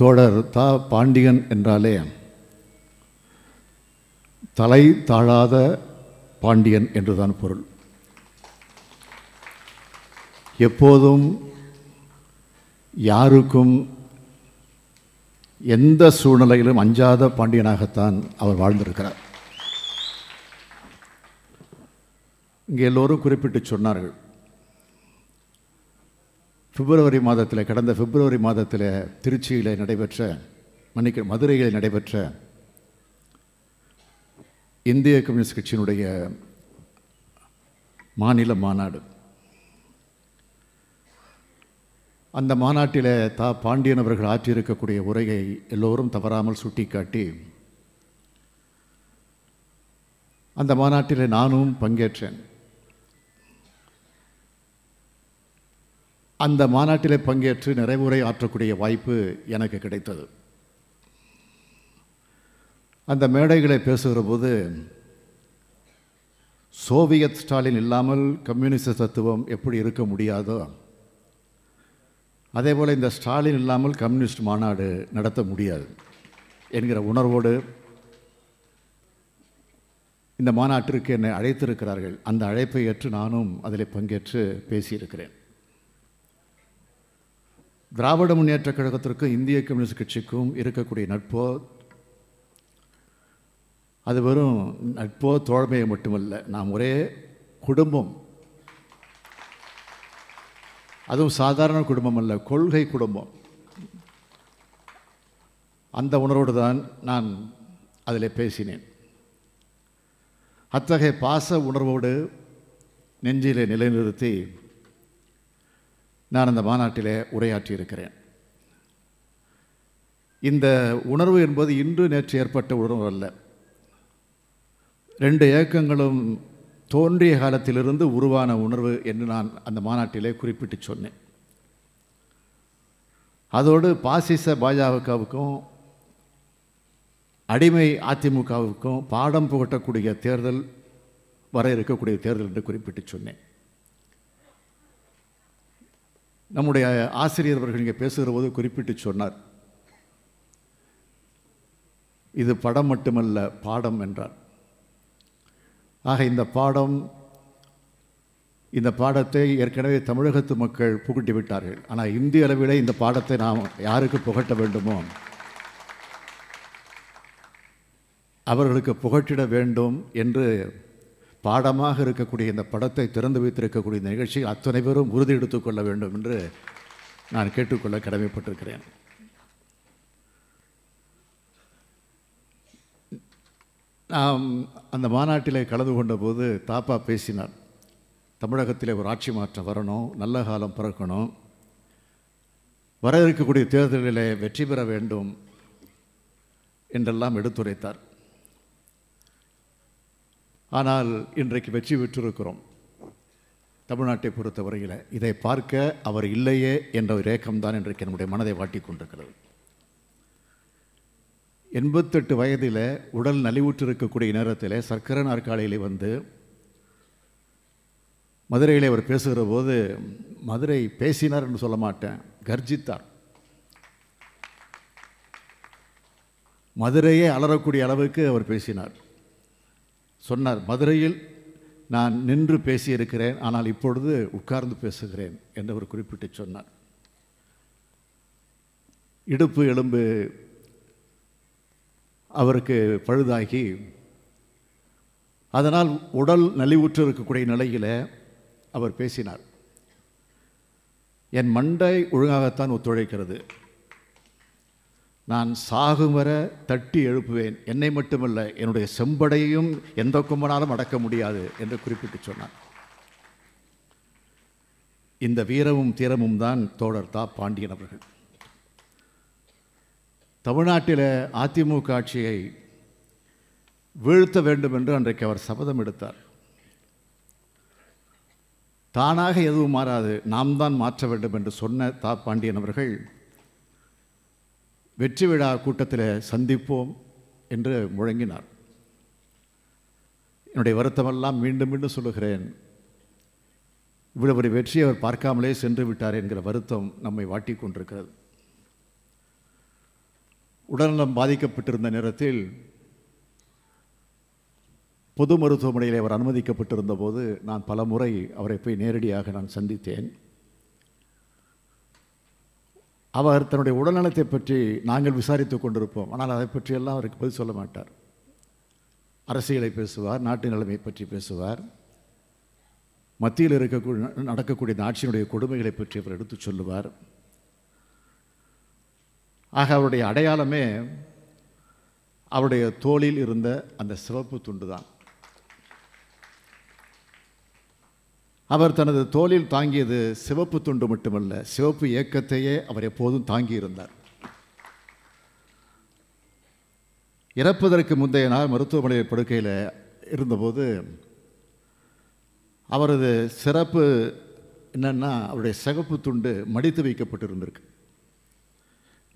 தோழர் தா பாண்டியன் என்றாலே தலை தாழாத பாண்டியன் என்றுதான் பொருள் எப்போதும் யாருக்கும் எந்த சூழ்நிலையிலும் அஞ்சாத பாண்டியனாகத்தான் அவர் வாழ்ந்திருக்கிறார் இங்கே எல்லோரும் குறிப்பிட்டு சொன்னார்கள் பிப்ரவரி மாதத்தில் கடந்த பிப்ரவரி மாதத்தில் திருச்சியில் நடைபெற்ற மன்னிக்க மதுரையில் நடைபெற்ற இந்திய கம்யூனிஸ்ட் கட்சியினுடைய மாநில மாநாடு அந்த மாநாட்டில் தா பாண்டியன் அவர்கள் ஆற்றியிருக்கக்கூடிய உரையை எல்லோரும் தவறாமல் சுட்டிக்காட்டி அந்த மாநாட்டில் நானும் பங்கேற்றேன் அந்த மாநாட்டில் பங்கேற்று நிறைவுரை ஆற்றக்கூடிய வாய்ப்பு எனக்கு கிடைத்தது அந்த மேடைகளை பேசுகிற போது சோவியத் ஸ்டாலின் இல்லாமல் கம்யூனிச தத்துவம் எப்படி இருக்க முடியாதோ அதே போல் இந்த ஸ்டாலின் இல்லாமல் கம்யூனிஸ்ட் மாநாடு நடத்த முடியாது என்கிற உணர்வோடு இந்த மாநாட்டிற்கு என்னை அழைத்திருக்கிறார்கள் அந்த அழைப்பை ஏற்று நானும் அதில் பங்கேற்று பேசியிருக்கிறேன் திராவிட முன்னேற்றக் கழகத்திற்கும் இந்திய கம்யூனிஸ்ட் கட்சிக்கும் இருக்கக்கூடிய நட்போ அது வெறும் நட்போ தோழமையை மட்டுமல்ல நாம் ஒரே குடும்பம் அதுவும் சாதாரண குடும்பம் அல்ல கொள்கை குடும்பம் அந்த உணர்வோடு தான் நான் அதில் பேசினேன் அத்தகைய பாச உணர்வோடு நெஞ்சிலே நிலைநிறுத்தி நான் அந்த மாநாட்டிலே உரையாற்றியிருக்கிறேன் இந்த உணர்வு என்பது இன்று நேற்று ஏற்பட்ட உணர்வு அல்ல ரெண்டு இயக்கங்களும் தோன்றிய காலத்திலிருந்து உருவான உணர்வு என்று நான் அந்த மாநாட்டிலே குறிப்பிட்டு சொன்னேன் அதோடு பாசிச பாஜகவுக்கும் அடிமை அதிமுகவுக்கும் பாடம் புகட்டக்கூடிய தேர்தல் வர இருக்கக்கூடிய தேர்தல் என்று குறிப்பிட்டு சொன்னேன் நம்முடைய ஆசிரியர் அவர்கள் இங்கே பேசுகிற போது குறிப்பிட்டு சொன்னார் இது படம் மட்டுமல்ல பாடம் என்றார் ஆக இந்த பாடம் இந்த பாடத்தை ஏற்கனவே தமிழகத்து மக்கள் புகட்டி விட்டார்கள் ஆனால் இந்திய அளவிலே இந்த பாடத்தை நாம் யாருக்கு புகட்ட வேண்டுமோ அவர்களுக்கு புகட்டிட வேண்டும் என்று பாடமாக இருக்கக்கூடிய இந்த படத்தை திறந்து வைத்திருக்கக்கூடிய நிகழ்ச்சி அத்தனை பேரும் உறுதி எடுத்துக்கொள்ள வேண்டும் என்று நான் கேட்டுக்கொள்ள கடமைப்பட்டிருக்கிறேன் நாம் அந்த மாநாட்டில் கலந்து கொண்டபோது தாப்பா பேசினார் தமிழகத்தில் ஒரு ஆட்சி மாற்றம் வரணும் நல்ல காலம் பிறக்கணும் வர இருக்கக்கூடிய தேர்தலில் வெற்றி பெற வேண்டும் என்றெல்லாம் எடுத்துரைத்தார் ஆனால் இன்றைக்கு வெற்றி பெற்றிருக்கிறோம் தமிழ்நாட்டை பொறுத்த வரையில் இதை பார்க்க அவர் இல்லையே என்ற ஒரு ஏக்கம்தான் இன்றைக்கு என்னுடைய மனதை வாட்டி கொண்டிருக்கிறது எண்பத்தெட்டு வயதில் உடல் நலிவுற்றிருக்கக்கூடிய நேரத்தில் சர்க்கரை நாற்காலையில் வந்து மதுரையில் அவர் பேசுகிற போது மதுரை பேசினார் என்று சொல்ல மாட்டேன் கர்ஜித்தார் மதுரையே அலறக்கூடிய அளவுக்கு அவர் பேசினார் சொன்னார் மதுரையில் நான் நின்று பேசியிருக்கிறேன் ஆனால் இப்பொழுது உட்கார்ந்து பேசுகிறேன் என்று ஒரு குறிப்பிட்டு சொன்னார் இடுப்பு எலும்பு அவருக்கு பழுதாகி அதனால் உடல் நலிவுற்று இருக்கக்கூடிய நிலையில் அவர் பேசினார் என் மண்டை ஒழுங்காகத்தான் ஒத்துழைக்கிறது நான் சாகும் வர தட்டி எழுப்புவேன் என்னை மட்டுமல்ல என்னுடைய செம்படையையும் எந்த கும்பனாலும் அடக்க முடியாது என்று குறிப்பிட்டு சொன்னார் இந்த வீரமும் தீரமும் தான் தோழர் தா பாண்டியன் அவர்கள் தமிழ்நாட்டில் அதிமுக ஆட்சியை வீழ்த்த வேண்டும் என்று அன்றைக்கு அவர் சபதம் எடுத்தார் தானாக எதுவும் மாறாது நாம் தான் மாற்ற வேண்டும் என்று சொன்ன தா பாண்டியன் அவர்கள் வெற்றி விழா கூட்டத்தில் சந்திப்போம் என்று முழங்கினார் என்னுடைய வருத்தமெல்லாம் மீண்டும் மீண்டும் சொல்லுகிறேன் இவ்வளவு ஒரு வெற்றியை அவர் பார்க்காமலே சென்று விட்டார் என்கிற வருத்தம் நம்மை வாட்டி கொண்டிருக்கிறது உடல்நலம் பாதிக்கப்பட்டிருந்த நேரத்தில் பொது மருத்துவமனையில் அவர் அனுமதிக்கப்பட்டிருந்த போது நான் பல முறை அவரை போய் நேரடியாக நான் சந்தித்தேன் அவர் தன்னுடைய உடல்நலத்தை பற்றி நாங்கள் விசாரித்து கொண்டிருப்போம் ஆனால் அதை பற்றியெல்லாம் அவருக்கு பதில் சொல்ல மாட்டார் அரசியலை பேசுவார் நாட்டு நிலைமை பற்றி பேசுவார் மத்தியில் இருக்கக்கூடிய நடக்கக்கூடிய இந்த ஆட்சியினுடைய கொடுமைகளை பற்றி அவர் எடுத்து சொல்லுவார் ஆக அவருடைய அடையாளமே அவருடைய தோளில் இருந்த அந்த சிவப்பு துண்டு தான் அவர் தனது தோளில் தாங்கியது சிவப்பு துண்டு மட்டுமல்ல சிவப்பு இயக்கத்தையே அவர் எப்போதும் தாங்கியிருந்தார் இறப்பதற்கு முந்தைய நாள் மருத்துவமனை படுக்கையில் இருந்தபோது அவரது சிறப்பு என்னென்னா அவருடைய சிகப்பு துண்டு மடித்து வைக்கப்பட்டிருந்திருக்கு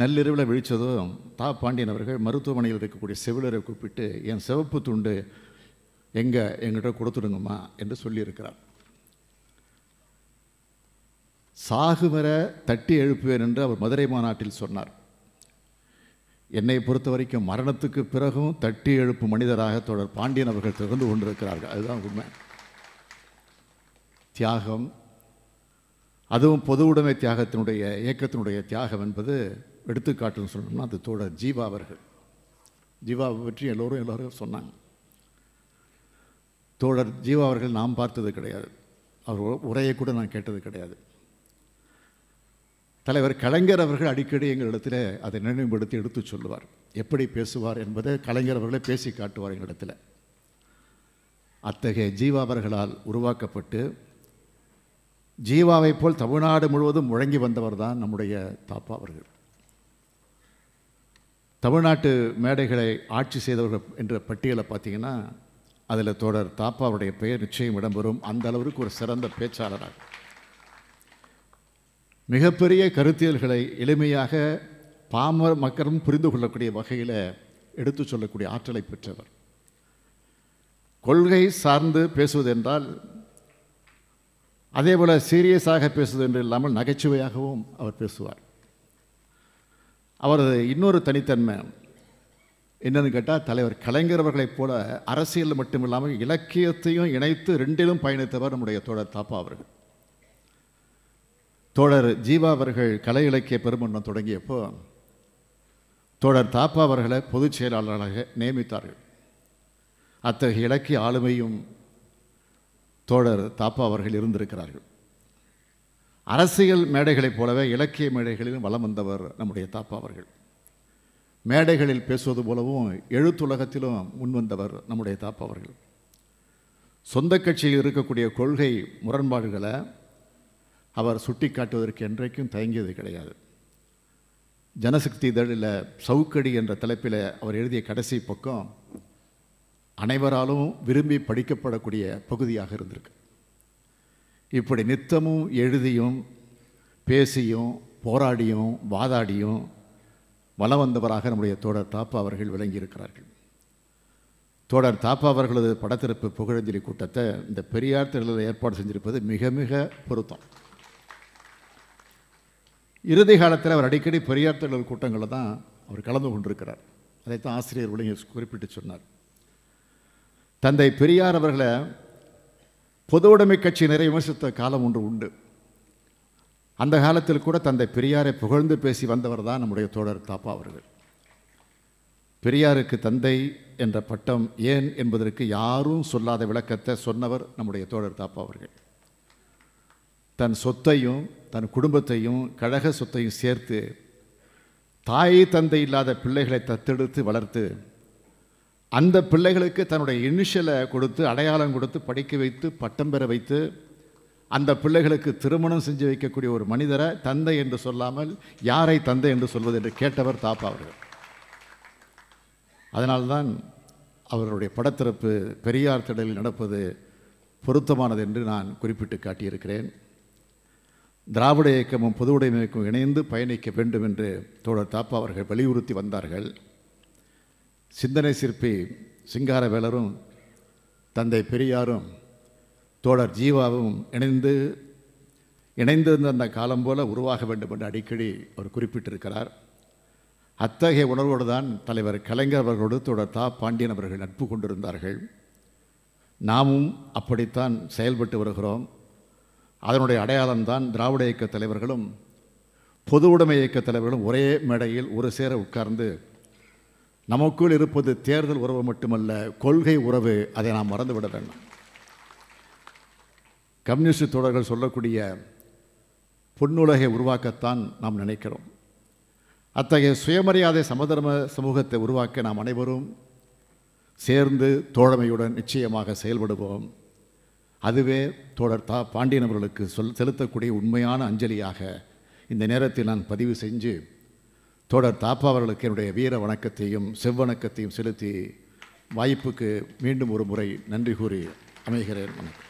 நள்ளிரவில் விழித்ததும் தா பாண்டியன் அவர்கள் மருத்துவமனையில் இருக்கக்கூடிய செவிலரை கூப்பிட்டு என் சிவப்பு துண்டு எங்கே எங்கிட்ட கொடுத்துடுங்கம்மா என்று சொல்லியிருக்கிறார் சாகுவர தட்டி எழுப்புவேன் என்று அவர் மதுரை மாநாட்டில் சொன்னார் என்னை பொறுத்த வரைக்கும் மரணத்துக்கு பிறகும் தட்டி எழுப்பு மனிதராக தொடர் பாண்டியன் அவர்கள் திறந்து கொண்டிருக்கிறார்கள் அதுதான் உண்மை தியாகம் அதுவும் பொது உடைமை தியாகத்தினுடைய இயக்கத்தினுடைய தியாகம் என்பது எடுத்துக்காட்டுன்னு சொல்லணும்னா அது தோழர் ஜீவா அவர்கள் ஜீவாவை பற்றி எல்லோரும் எல்லோரும் சொன்னாங்க தோழர் ஜீவா அவர்கள் நாம் பார்த்தது கிடையாது அவர் உரையை கூட நான் கேட்டது கிடையாது தலைவர் கலைஞர் அவர்கள் அடிக்கடி எங்களிடத்தில் அதை நினைவுபடுத்தி எடுத்து சொல்லுவார் எப்படி பேசுவார் என்பதை கலைஞர் அவர்களே பேசி காட்டுவார் எங்களிடத்தில் அத்தகைய ஜீவா அவர்களால் உருவாக்கப்பட்டு ஜீவாவை போல் தமிழ்நாடு முழுவதும் முழங்கி வந்தவர் தான் நம்முடைய தாப்பா அவர்கள் தமிழ்நாட்டு மேடைகளை ஆட்சி செய்தவர்கள் என்ற பட்டியலை பார்த்தீங்கன்னா அதில் தொடர் தாப்பாவுடைய பெயர் நிச்சயம் இடம்பெறும் அந்த அளவிற்கு ஒரு சிறந்த பேச்சாளராக மிகப்பெரிய கருத்தியல்களை எளிமையாக பாமர மக்களும் புரிந்து கொள்ளக்கூடிய வகையில் எடுத்து சொல்லக்கூடிய ஆற்றலை பெற்றவர் கொள்கை சார்ந்து பேசுவதென்றால் அதே போல் சீரியஸாக பேசுவது என்று இல்லாமல் நகைச்சுவையாகவும் அவர் பேசுவார் அவரது இன்னொரு தனித்தன்மை என்னன்னு கேட்டால் தலைவர் கலைஞரவர்களைப் போல அரசியல் மட்டுமில்லாமல் இலக்கியத்தையும் இணைத்து ரெண்டிலும் பயணித்தவர் நம்முடைய தோழர் தாப்பா அவர்கள் தோழர் ஜீவா அவர்கள் கலை இலக்கிய பெருமன்றம் தொடங்கியப்போ தோழர் தாப்பா அவர்களை பொதுச் செயலாளராக நியமித்தார்கள் அத்தகைய இலக்கிய ஆளுமையும் தோழர் தாப்பா அவர்கள் இருந்திருக்கிறார்கள் அரசியல் மேடைகளைப் போலவே இலக்கிய மேடைகளிலும் வளம் வந்தவர் நம்முடைய தாப்பா அவர்கள் மேடைகளில் பேசுவது போலவும் எழுத்துலகத்திலும் முன்வந்தவர் நம்முடைய தாப்பா அவர்கள் சொந்த கட்சியில் இருக்கக்கூடிய கொள்கை முரண்பாடுகளை அவர் சுட்டி காட்டுவதற்கு என்றைக்கும் தயங்கியது கிடையாது ஜனசக்தி இதழில் சவுக்கடி என்ற தலைப்பில் அவர் எழுதிய கடைசி பக்கம் அனைவராலும் விரும்பி படிக்கப்படக்கூடிய பகுதியாக இருந்திருக்கு இப்படி நித்தமும் எழுதியும் பேசியும் போராடியும் வாதாடியும் வளம் வந்தவராக நம்முடைய தோடர் தாப்பா அவர்கள் விளங்கியிருக்கிறார்கள் தோடர் தாப்பா அவர்களது படத்திருப்பு புகழஞ்சலி கூட்டத்தை இந்த பெரியார் திரளில் ஏற்பாடு செஞ்சிருப்பது மிக மிக பொருத்தம் இறுதி காலத்தில் அவர் அடிக்கடி பெரியார் தொழில் கூட்டங்களில் தான் அவர் கலந்து கொண்டிருக்கிறார் அதைத்தான் ஆசிரியர் ஒளிஞர் குறிப்பிட்டு சொன்னார் தந்தை பெரியார் அவர்களை பொது உடைமை கட்சி நிறைய விமர்சித்த காலம் ஒன்று உண்டு அந்த காலத்தில் கூட தந்தை பெரியாரை புகழ்ந்து பேசி வந்தவர் தான் நம்முடைய தோழர் தாப்பா அவர்கள் பெரியாருக்கு தந்தை என்ற பட்டம் ஏன் என்பதற்கு யாரும் சொல்லாத விளக்கத்தை சொன்னவர் நம்முடைய தோழர் தாப்பா அவர்கள் தன் சொத்தையும் தன் குடும்பத்தையும் கழக சொத்தையும் சேர்த்து தாய் தந்தை இல்லாத பிள்ளைகளை தத்தெடுத்து வளர்த்து அந்த பிள்ளைகளுக்கு தன்னுடைய இனிஷியலை கொடுத்து அடையாளம் கொடுத்து படிக்க வைத்து பட்டம் பெற வைத்து அந்த பிள்ளைகளுக்கு திருமணம் செஞ்சு வைக்கக்கூடிய ஒரு மனிதரை தந்தை என்று சொல்லாமல் யாரை தந்தை என்று சொல்வது என்று கேட்டவர் தாப்பா அவர்கள் அதனால்தான் அவருடைய படத்திறப்பு பெரியார் திடலில் நடப்பது பொருத்தமானது என்று நான் குறிப்பிட்டு காட்டியிருக்கிறேன் திராவிட இயக்கமும் பொது உடைமைக்கும் இணைந்து பயணிக்க வேண்டும் என்று தோழர் தாப்பா அவர்கள் வலியுறுத்தி வந்தார்கள் சிந்தனை சிற்பி சிங்காரவேலரும் தந்தை பெரியாரும் தோழர் ஜீவாவும் இணைந்து இணைந்திருந்த அந்த காலம் போல உருவாக வேண்டும் என்று அடிக்கடி அவர் குறிப்பிட்டிருக்கிறார் அத்தகைய உணர்வோடு தான் தலைவர் கலைஞர் அவர்களோடு தோழர் தா பாண்டியன் அவர்கள் நட்பு கொண்டிருந்தார்கள் நாமும் அப்படித்தான் செயல்பட்டு வருகிறோம் அதனுடைய அடையாளம்தான் திராவிட இயக்க தலைவர்களும் பொது உடைமை இயக்க தலைவர்களும் ஒரே மேடையில் ஒரு சேர உட்கார்ந்து நமக்குள் இருப்பது தேர்தல் உறவு மட்டுமல்ல கொள்கை உறவு அதை நாம் மறந்துவிட வேண்டும் கம்யூனிஸ்ட் தோழர்கள் சொல்லக்கூடிய பொன்னுலகை உருவாக்கத்தான் நாம் நினைக்கிறோம் அத்தகைய சுயமரியாதை சமதர்ம சமூகத்தை உருவாக்க நாம் அனைவரும் சேர்ந்து தோழமையுடன் நிச்சயமாக செயல்படுவோம் அதுவே தோழர் தா பாண்டியன் அவர்களுக்கு சொல் செலுத்தக்கூடிய உண்மையான அஞ்சலியாக இந்த நேரத்தில் நான் பதிவு செஞ்சு தோழர் தாப்பா அவர்களுக்கு என்னுடைய வீர வணக்கத்தையும் செவ்வணக்கத்தையும் செலுத்தி வாய்ப்புக்கு மீண்டும் ஒரு முறை நன்றி கூறி அமைகிறேன் வணக்கம்